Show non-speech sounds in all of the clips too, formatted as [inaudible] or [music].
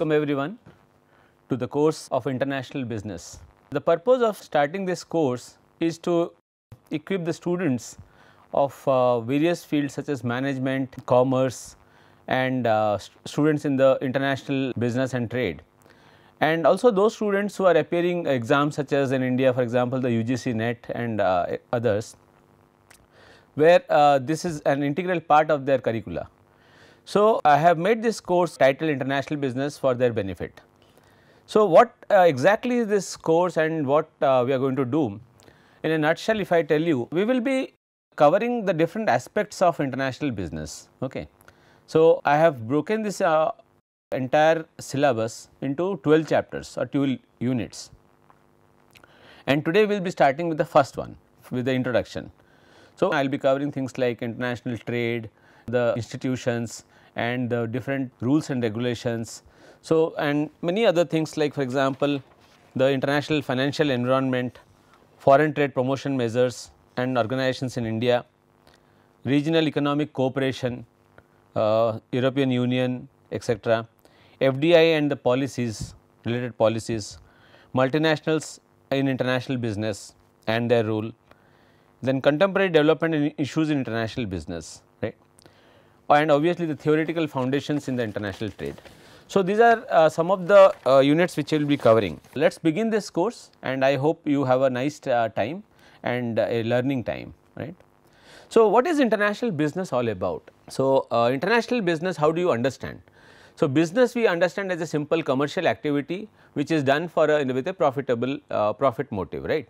Welcome everyone to the course of International Business. The purpose of starting this course is to equip the students of uh, various fields such as management, commerce and uh, st students in the international business and trade. And also those students who are appearing exams such as in India for example the UGC NET and uh, others where uh, this is an integral part of their curricula. So, I have made this course titled International Business for their benefit. So, what uh, exactly is this course and what uh, we are going to do? In a nutshell, if I tell you, we will be covering the different aspects of international business. Okay. So, I have broken this uh, entire syllabus into 12 chapters or 12 units. And today we will be starting with the first one with the introduction. So, I will be covering things like international trade, the institutions, and the different rules and regulations. So, and many other things like for example, the international financial environment, foreign trade promotion measures and organizations in India, regional economic cooperation, uh, European Union etc., FDI and the policies related policies, multinationals in international business and their role, then contemporary development issues in international business and obviously the theoretical foundations in the international trade. So, these are uh, some of the uh, units which we will be covering. Let us begin this course and I hope you have a nice uh, time and uh, a learning time, right. So, what is international business all about? So, uh, international business how do you understand? So, business we understand as a simple commercial activity which is done for a, with a profitable uh, profit motive, right.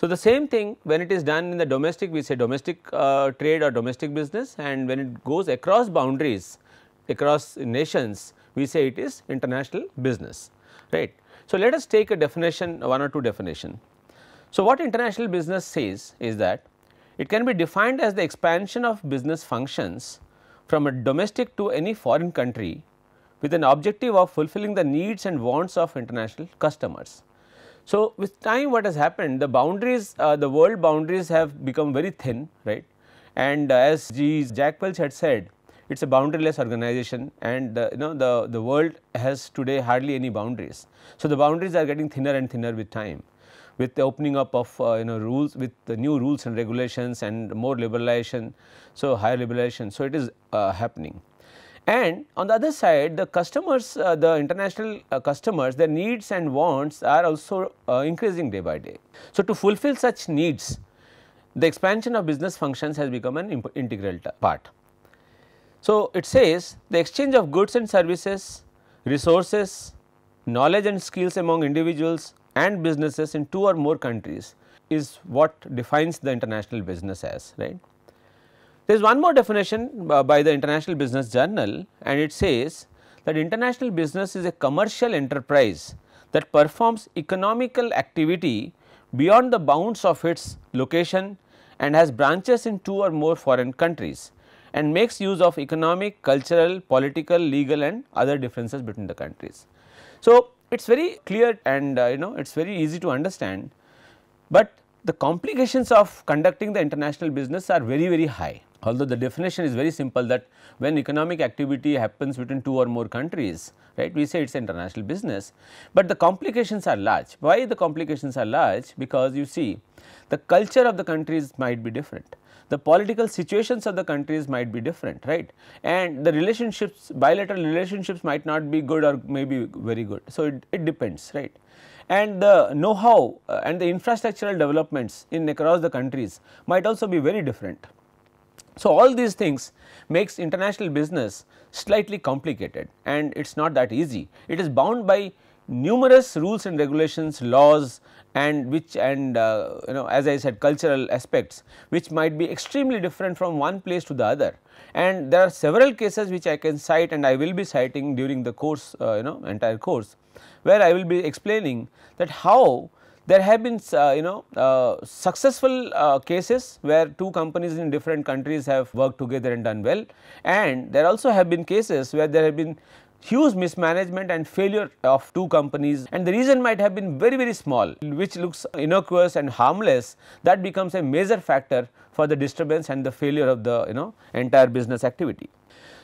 So, the same thing when it is done in the domestic we say domestic uh, trade or domestic business and when it goes across boundaries across nations we say it is international business right. So, let us take a definition one or two definition. So, what international business says is that it can be defined as the expansion of business functions from a domestic to any foreign country with an objective of fulfilling the needs and wants of international customers. So, with time what has happened the boundaries uh, the world boundaries have become very thin right and uh, as Jack Welch had said it is a boundaryless organization and uh, you know the, the world has today hardly any boundaries. So, the boundaries are getting thinner and thinner with time with the opening up of uh, you know rules with the new rules and regulations and more liberalization. So, higher liberalization. So, it is uh, happening. And on the other side, the customers, uh, the international uh, customers, their needs and wants are also uh, increasing day by day. So, to fulfill such needs, the expansion of business functions has become an integral part. So, it says the exchange of goods and services, resources, knowledge and skills among individuals and businesses in two or more countries is what defines the international business as, right. There is one more definition uh, by the International Business Journal and it says that international business is a commercial enterprise that performs economical activity beyond the bounds of its location and has branches in two or more foreign countries and makes use of economic, cultural, political, legal and other differences between the countries. So, it is very clear and uh, you know it is very easy to understand, but the complications of conducting the international business are very very high although the definition is very simple that when economic activity happens between two or more countries, right, we say it is international business, but the complications are large. Why the complications are large? Because you see the culture of the countries might be different, the political situations of the countries might be different, right, and the relationships, bilateral relationships might not be good or may be very good. So, it, it depends, right and the know-how uh, and the infrastructural developments in across the countries might also be very different. So, all these things makes international business slightly complicated and it is not that easy. It is bound by numerous rules and regulations, laws and which and uh, you know as I said cultural aspects which might be extremely different from one place to the other. And there are several cases which I can cite and I will be citing during the course uh, you know entire course where I will be explaining that how there have been uh, you know uh, successful uh, cases where two companies in different countries have worked together and done well and there also have been cases where there have been huge mismanagement and failure of two companies and the reason might have been very very small which looks innocuous and harmless that becomes a major factor for the disturbance and the failure of the you know entire business activity.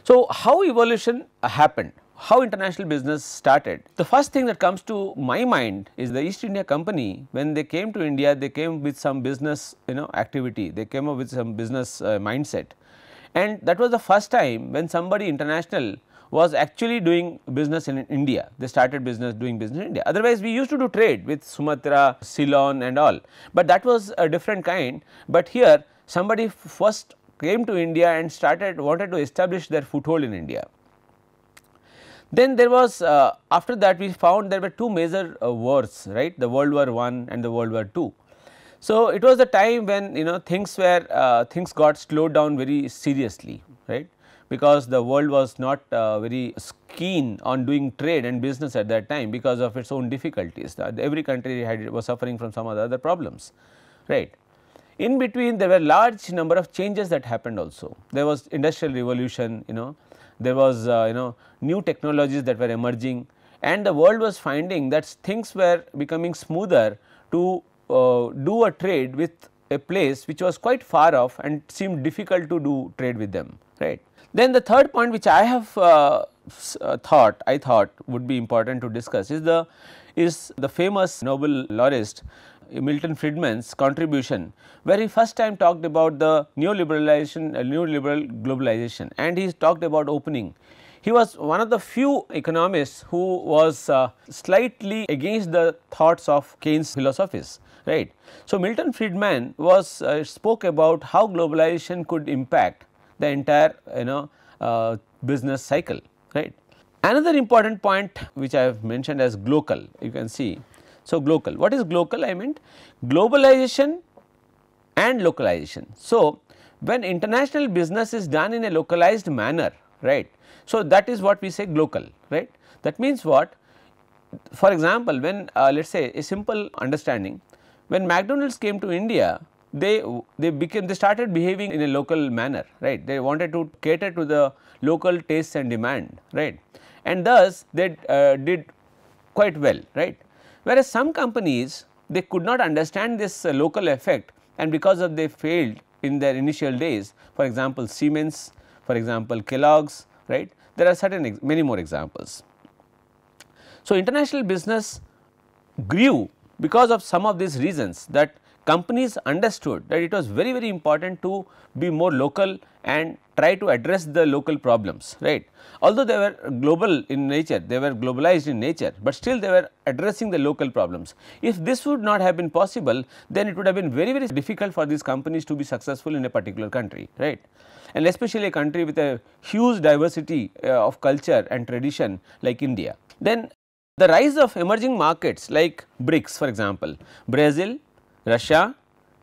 So, how evolution happened? how international business started. The first thing that comes to my mind is the East India Company when they came to India they came with some business you know activity they came up with some business uh, mindset and that was the first time when somebody international was actually doing business in India. They started business doing business in India. Otherwise, we used to do trade with Sumatra, Ceylon and all, but that was a different kind. But here somebody first came to India and started wanted to establish their foothold in India. Then there was uh, after that we found there were two major uh, wars right the World War 1 and the World War 2. So, it was the time when you know things were uh, things got slowed down very seriously right because the world was not uh, very keen on doing trade and business at that time because of its own difficulties every country had was suffering from some other problems right. In between there were large number of changes that happened also there was industrial revolution you know there was uh, you know new technologies that were emerging and the world was finding that things were becoming smoother to uh, do a trade with a place which was quite far off and seemed difficult to do trade with them right. Then the third point which I have uh, uh thought I thought would be important to discuss is the is the famous Nobel laureate. Milton Friedman's contribution where he first time talked about the neoliberalization, uh, neoliberal globalization and he talked about opening. He was one of the few economists who was uh, slightly against the thoughts of Keynes philosophies, right. So, Milton Friedman was uh, spoke about how globalization could impact the entire you know uh, business cycle, right. Another important point which I have mentioned as glocal, you can see so, global. what is global? I meant globalization and localization. So, when international business is done in a localized manner, right. So, that is what we say global, right. That means what? For example, when uh, let us say a simple understanding, when McDonald's came to India, they they became they started behaving in a local manner, right. They wanted to cater to the local tastes and demand, right. And thus, they uh, did quite well, right. Whereas some companies they could not understand this uh, local effect and because of they failed in their initial days. For example, Siemens, for example, Kellogg's, right. There are certain many more examples. So, international business grew because of some of these reasons that companies understood that it was very very important to be more local and try to address the local problems right. Although they were global in nature, they were globalized in nature, but still they were addressing the local problems. If this would not have been possible, then it would have been very very difficult for these companies to be successful in a particular country right. And especially a country with a huge diversity uh, of culture and tradition like India. Then the rise of emerging markets like BRICS for example, Brazil, Russia,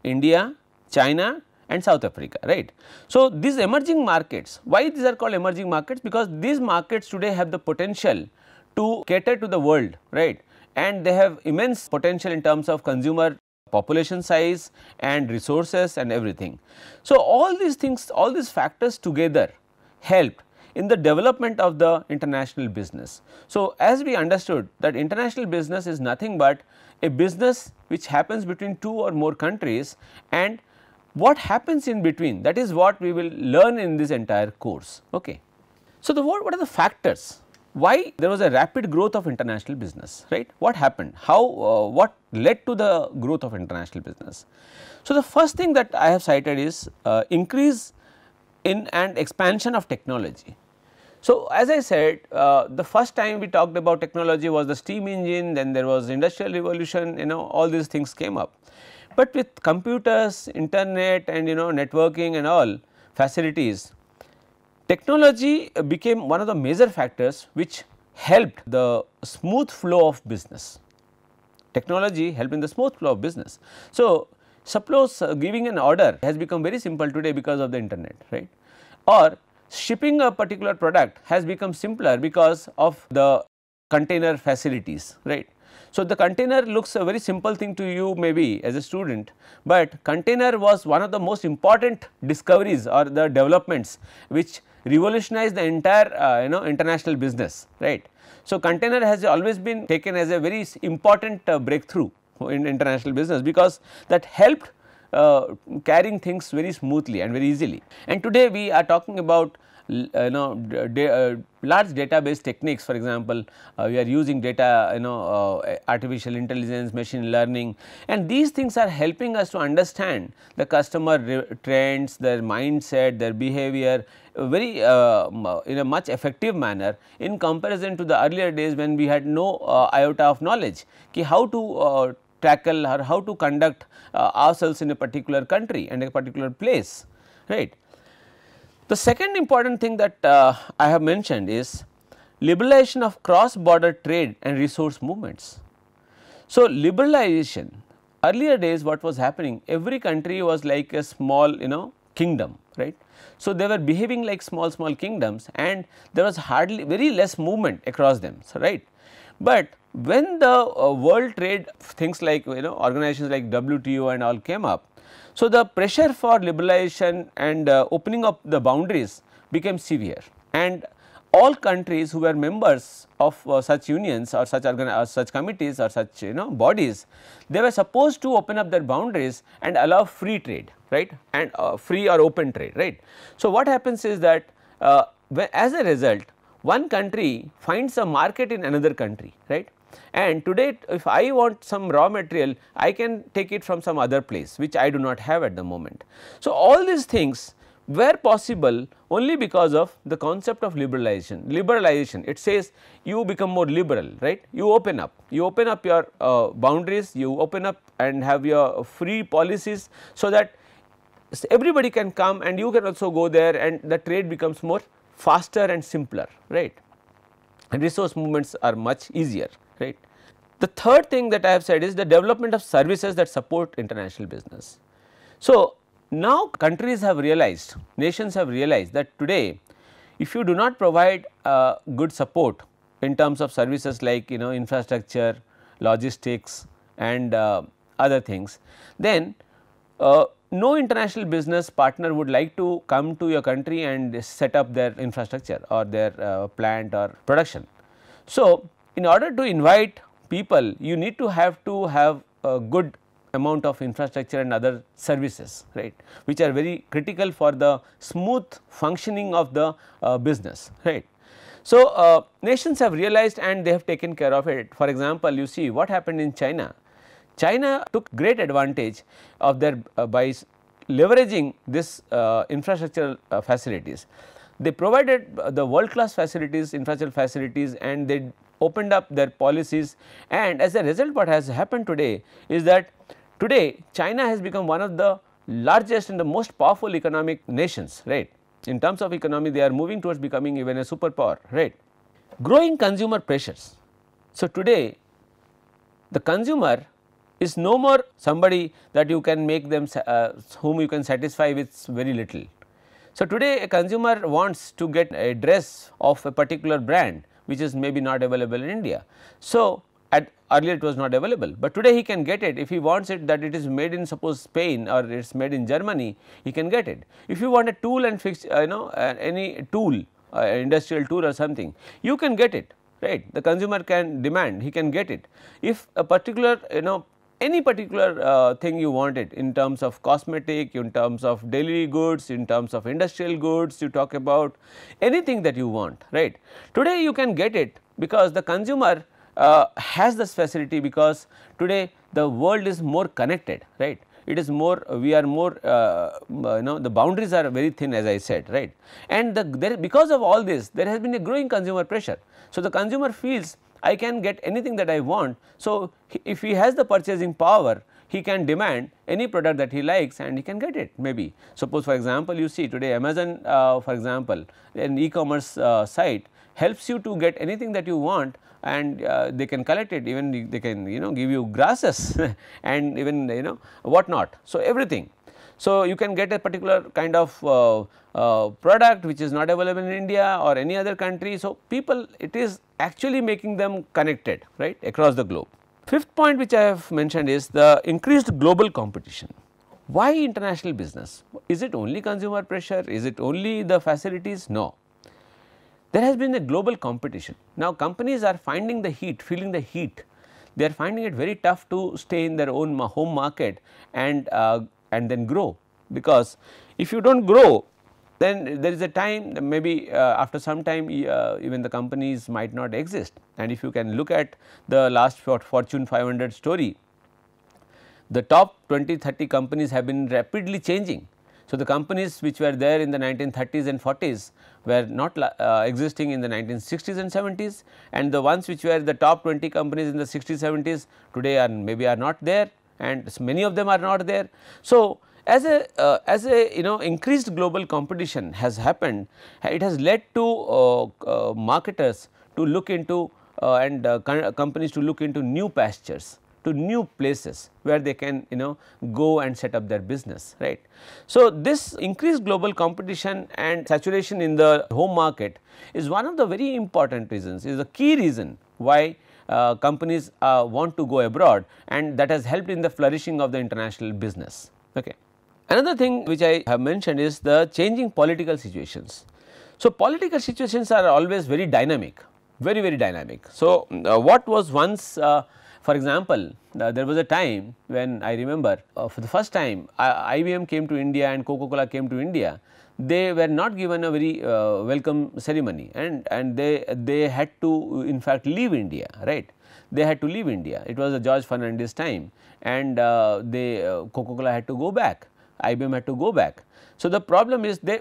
India, China and South Africa, right. So, these emerging markets, why these are called emerging markets? Because these markets today have the potential to cater to the world, right, and they have immense potential in terms of consumer population size and resources and everything. So, all these things, all these factors together helped in the development of the international business. So, as we understood that international business is nothing but a business which happens between two or more countries and what happens in between that is what we will learn in this entire course. Okay. So, the what, what are the factors why there was a rapid growth of international business right what happened how uh, what led to the growth of international business. So, the first thing that I have cited is uh, increase in and expansion of technology so, as I said uh, the first time we talked about technology was the steam engine then there was industrial revolution you know all these things came up. But with computers, internet and you know networking and all facilities, technology uh, became one of the major factors which helped the smooth flow of business. Technology helped the smooth flow of business. So, suppose uh, giving an order has become very simple today because of the internet right or shipping a particular product has become simpler because of the container facilities, right. So, the container looks a very simple thing to you maybe as a student, but container was one of the most important discoveries or the developments which revolutionized the entire uh, you know international business, right. So, container has always been taken as a very important uh, breakthrough in international business because that helped uh, carrying things very smoothly and very easily. And today we are talking about know, uh, large database techniques for example, uh, we are using data you know uh, artificial intelligence, machine learning and these things are helping us to understand the customer trends, their mindset, their behavior uh, very um, in a much effective manner in comparison to the earlier days when we had no iota of knowledge ki how to tackle or how to conduct uh, ourselves in a particular country and a particular place, right. The second important thing that uh, I have mentioned is liberalization of cross border trade and resource movements. So, liberalization earlier days what was happening every country was like a small you know kingdom right. So, they were behaving like small small kingdoms and there was hardly very less movement across them so right. But when the uh, world trade things like you know organizations like WTO and all came up, so the pressure for liberalization and uh, opening up the boundaries became severe and all countries who were members of uh, such unions or such or uh, such committees or such you know bodies they were supposed to open up their boundaries and allow free trade right and uh, free or open trade right so what happens is that uh, as a result one country finds a market in another country, right. And today if I want some raw material, I can take it from some other place which I do not have at the moment. So, all these things were possible only because of the concept of liberalization. Liberalization it says you become more liberal, right? You open up, you open up your uh, boundaries, you open up and have your free policies so that everybody can come and you can also go there and the trade becomes more faster and simpler, right? And resource movements are much easier, right? The third thing that I have said is the development of services that support international business. So, now countries have realized, nations have realized that today if you do not provide uh, good support in terms of services like you know infrastructure, logistics and uh, other things, then uh, no international business partner would like to come to your country and set up their infrastructure or their uh, plant or production. So, in order to invite people, you need to have to have a good amount of infrastructure and other services, right, which are very critical for the smooth functioning of the uh, business, right. So, uh, nations have realized and they have taken care of it. For example, you see what happened in China China took great advantage of their uh, by leveraging this uh, infrastructural uh, facilities. They provided uh, the world class facilities, infrastructural facilities and they opened up their policies and as a result what has happened today is that today China has become one of the largest and the most powerful economic nations, right. In terms of economy they are moving towards becoming even a superpower, right. Growing consumer pressures. So, today the consumer is no more somebody that you can make them uh, whom you can satisfy with very little. So, today a consumer wants to get a dress of a particular brand which is maybe not available in India. So, at earlier it was not available, but today he can get it if he wants it that it is made in suppose Spain or it is made in Germany, he can get it. If you want a tool and fix uh, you know uh, any tool, uh, industrial tool or something, you can get it right. The consumer can demand, he can get it. If a particular you know any particular uh, thing you wanted in terms of cosmetic, in terms of daily goods, in terms of industrial goods you talk about, anything that you want, right. Today you can get it because the consumer uh, has this facility because today the world is more connected, right. It is more, we are more, uh, you know, the boundaries are very thin as I said, right. And the, there, because of all this, there has been a growing consumer pressure. So, the consumer feels I can get anything that I want. So, if he has the purchasing power, he can demand any product that he likes and he can get it maybe. Suppose for example, you see today Amazon uh, for example, an e-commerce uh, site helps you to get anything that you want and uh, they can collect it even they can you know give you grasses [laughs] and even you know what not. So, everything. So, you can get a particular kind of uh, uh, product which is not available in India or any other country. So, people it is actually making them connected right across the globe. Fifth point which I have mentioned is the increased global competition. Why international business? Is it only consumer pressure? Is it only the facilities? No. There has been a global competition. Now companies are finding the heat, feeling the heat. They are finding it very tough to stay in their own home market and, uh, and then grow because if you do not grow then there is a time maybe uh, after some time uh, even the companies might not exist and if you can look at the last fortune 500 story the top 20 30 companies have been rapidly changing. So, the companies which were there in the 1930s and 40s were not uh, existing in the 1960s and 70s and the ones which were the top 20 companies in the 60s 70s today are maybe are not there and many of them are not there. So, as a, uh, as a you know increased global competition has happened, it has led to uh, uh marketers to look into uh, and uh, companies to look into new pastures to new places where they can you know go and set up their business right. So, this increased global competition and saturation in the home market is one of the very important reasons is the key reason why uh, companies uh, want to go abroad and that has helped in the flourishing of the international business. Okay. Another thing which I have mentioned is the changing political situations. So, political situations are always very dynamic, very, very dynamic. So, uh, what was once uh, for example, uh, there was a time when I remember uh, for the first time IBM came to India and Coca-Cola came to India, they were not given a very uh, welcome ceremony and, and they, they had to in fact leave India, right they had to leave India. It was the George Fernandez time and uh, they uh, Coca-Cola had to go back. IBM had to go back. So, the problem is they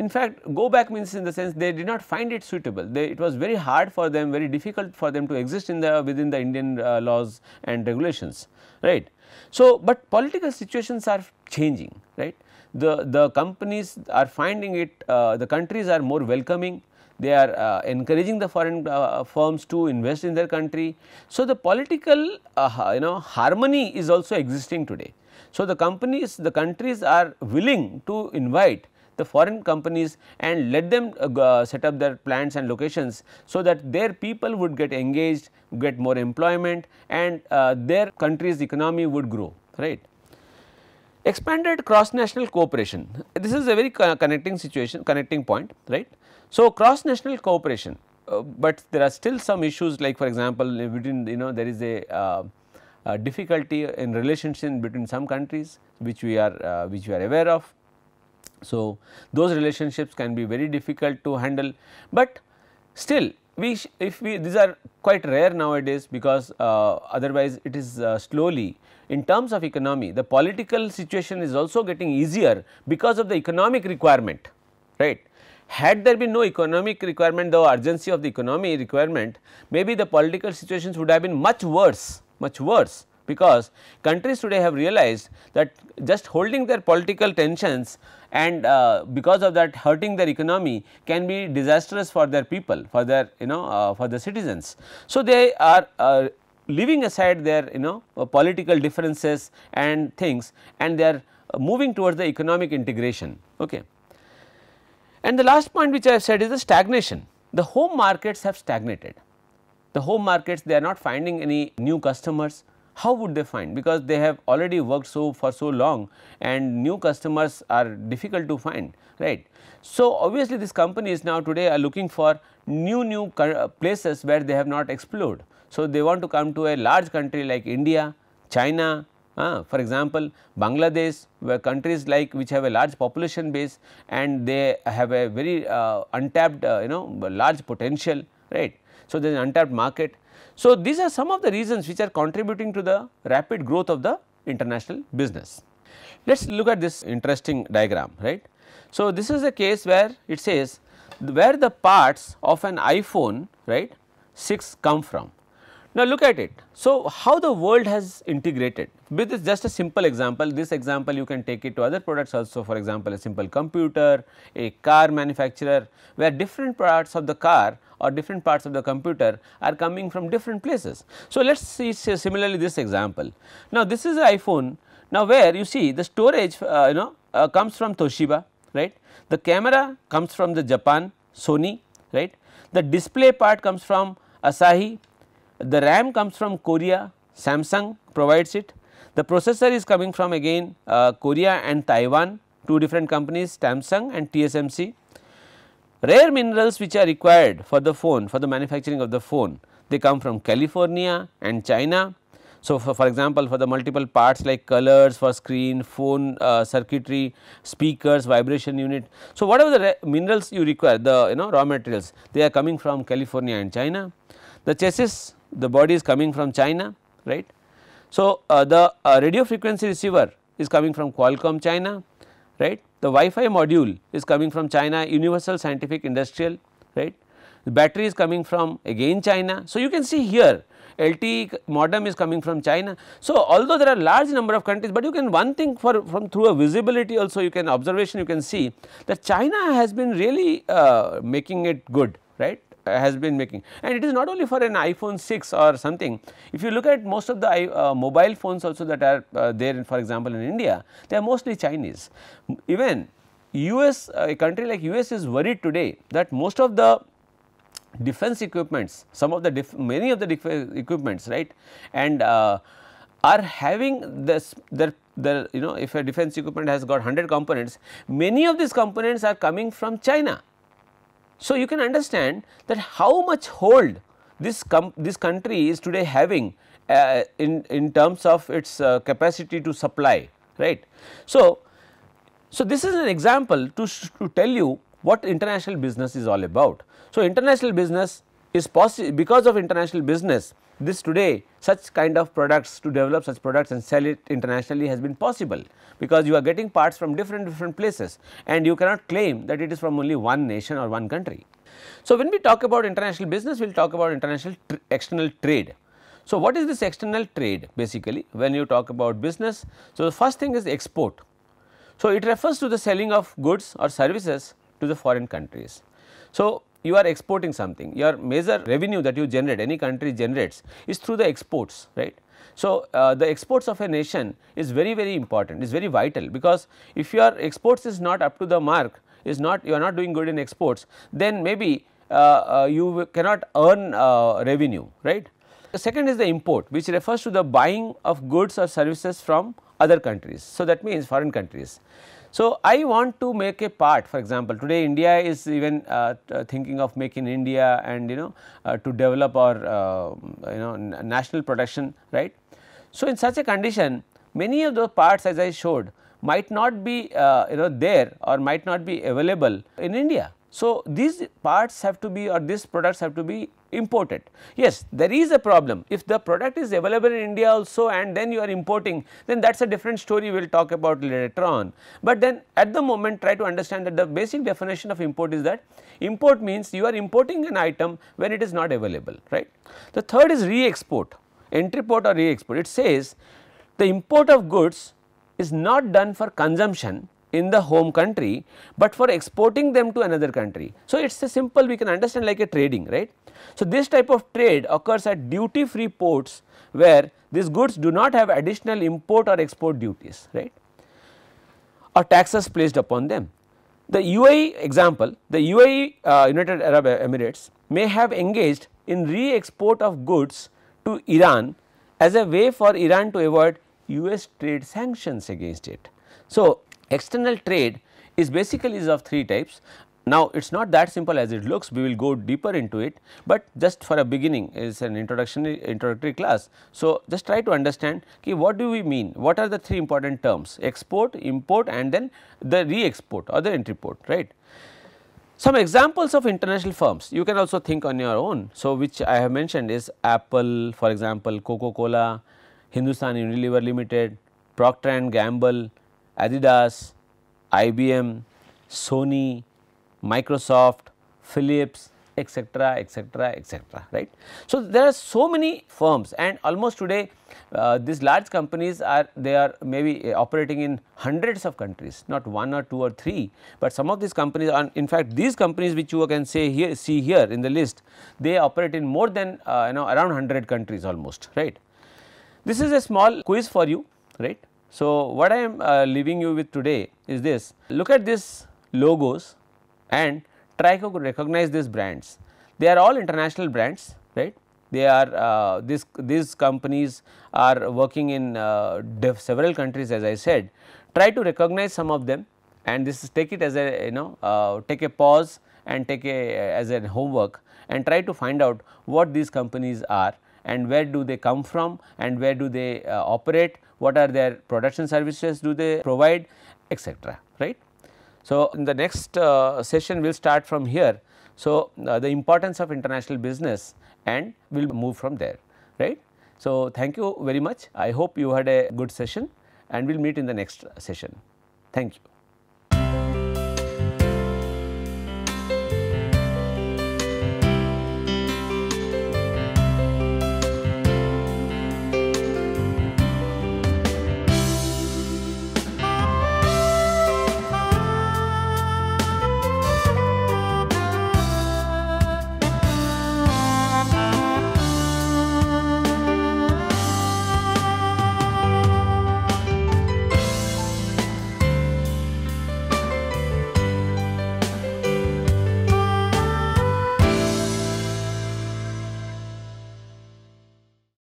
in fact go back means in the sense they did not find it suitable they, it was very hard for them very difficult for them to exist in the within the indian uh, laws and regulations right so but political situations are changing right the the companies are finding it uh, the countries are more welcoming they are uh, encouraging the foreign uh, firms to invest in their country. So, the political uh, you know harmony is also existing today. So, the companies the countries are willing to invite the foreign companies and let them uh, uh, set up their plants and locations so that their people would get engaged, get more employment and uh, their country's economy would grow, right. Expanded cross national cooperation, this is a very connecting situation, connecting point, right so, cross national cooperation, uh, but there are still some issues like for example, between you know there is a, uh, a difficulty in relationship between some countries which we are uh, which we are aware of. So, those relationships can be very difficult to handle, but still we if we these are quite rare nowadays because uh, otherwise it is uh, slowly in terms of economy the political situation is also getting easier because of the economic requirement right had there been no economic requirement, the urgency of the economy requirement, maybe the political situations would have been much worse, much worse because countries today have realized that just holding their political tensions and uh, because of that hurting their economy can be disastrous for their people, for their you know uh, for the citizens. So, they are uh, leaving aside their you know uh, political differences and things and they are moving towards the economic integration. Okay. And the last point which I have said is the stagnation. The home markets have stagnated. The home markets, they are not finding any new customers. How would they find? Because they have already worked so for so long and new customers are difficult to find, right. So, obviously these companies now today are looking for new, new uh, places where they have not explored. So, they want to come to a large country like India, China, uh, for example, Bangladesh where countries like which have a large population base and they have a very uh, untapped uh, you know large potential right. So, there is an untapped market. So, these are some of the reasons which are contributing to the rapid growth of the international business. Let us look at this interesting diagram right. So, this is a case where it says where the parts of an iPhone right 6 come from now look at it. So how the world has integrated with this just a simple example. This example you can take it to other products also for example a simple computer, a car manufacturer where different parts of the car or different parts of the computer are coming from different places. So let us see similarly this example. Now this is iPhone. Now where you see the storage uh, you know uh, comes from Toshiba right. The camera comes from the Japan Sony right. The display part comes from Asahi the RAM comes from Korea, Samsung provides it. The processor is coming from again uh, Korea and Taiwan, two different companies Samsung and TSMC. Rare minerals which are required for the phone, for the manufacturing of the phone, they come from California and China. So, for, for example, for the multiple parts like colors for screen, phone uh, circuitry, speakers, vibration unit. So, whatever the minerals you require, the you know raw materials, they are coming from California and China. The chassis the body is coming from China right. So, uh, the uh, radio frequency receiver is coming from Qualcomm China right, the Wi-Fi module is coming from China Universal Scientific Industrial right, the battery is coming from again China. So, you can see here LTE modem is coming from China. So, although there are large number of countries, but you can one thing for from through a visibility also you can observation you can see that China has been really uh, making it good right has been making and it is not only for an iPhone 6 or something. If you look at most of the uh, mobile phones also that are uh, there in, for example in India, they are mostly Chinese. Even US, uh, a country like US is worried today that most of the defense equipments, some of the many of the equipments right and uh, are having this their you know if a defense equipment has got 100 components, many of these components are coming from China so, you can understand that how much hold this, this country is today having uh, in, in terms of its uh, capacity to supply, right. So, so this is an example to, to tell you what international business is all about. So, international business is possible because of international business this today such kind of products to develop such products and sell it internationally has been possible because you are getting parts from different different places and you cannot claim that it is from only one nation or one country. So, when we talk about international business we will talk about international tr external trade. So, what is this external trade basically when you talk about business? So, the first thing is export. So, it refers to the selling of goods or services to the foreign countries. So, you are exporting something, your major revenue that you generate, any country generates is through the exports, right. So, uh, the exports of a nation is very, very important, is very vital because if your exports is not up to the mark, is not, you are not doing good in exports, then maybe uh, uh, you cannot earn uh, revenue, right. The second is the import which refers to the buying of goods or services from other countries. So, that means foreign countries. So, I want to make a part for example, today India is even uh, thinking of making India and you know uh, to develop our uh, you know national production right. So, in such a condition many of those parts as I showed might not be uh, you know there or might not be available in India. So, these parts have to be or these products have to be imported. Yes, there is a problem. If the product is available in India also and then you are importing, then that is a different story we will talk about later on. But then at the moment try to understand that the basic definition of import is that import means you are importing an item when it is not available, right. The third is re-export, entry port or re-export. It says the import of goods is not done for consumption in the home country, but for exporting them to another country. So, it is a simple we can understand like a trading right. So, this type of trade occurs at duty free ports where these goods do not have additional import or export duties right or taxes placed upon them. The UAE example, the UAE uh, United Arab Emirates may have engaged in re-export of goods to Iran as a way for Iran to avoid US trade sanctions against it. So, External trade is basically is of three types. Now, it is not that simple as it looks, we will go deeper into it, but just for a beginning is an introduction introductory class. So, just try to understand ki what do we mean, what are the three important terms export, import and then the re-export or the entry port, right. Some examples of international firms you can also think on your own. So, which I have mentioned is Apple for example, Coca Cola, Hindustan Unilever Limited, Procter and Gamble, Adidas, IBM, Sony, Microsoft, Philips, etc., etc., etc., right. So, there are so many firms and almost today uh, these large companies are they are maybe uh, operating in hundreds of countries not one or two or three, but some of these companies are in fact these companies which you can say here see here in the list they operate in more than uh, you know around 100 countries almost right. This is a small quiz for you right so, what I am uh, leaving you with today is this look at these logos and try to recognize these brands. They are all international brands right they are uh, this these companies are working in uh, several countries as I said try to recognize some of them and this is take it as a you know uh, take a pause and take a as a homework and try to find out what these companies are and where do they come from and where do they uh, operate what are their production services do they provide etc. right. So, in the next uh, session we will start from here. So, uh, the importance of international business and we will move from there right. So, thank you very much I hope you had a good session and we will meet in the next session. Thank you.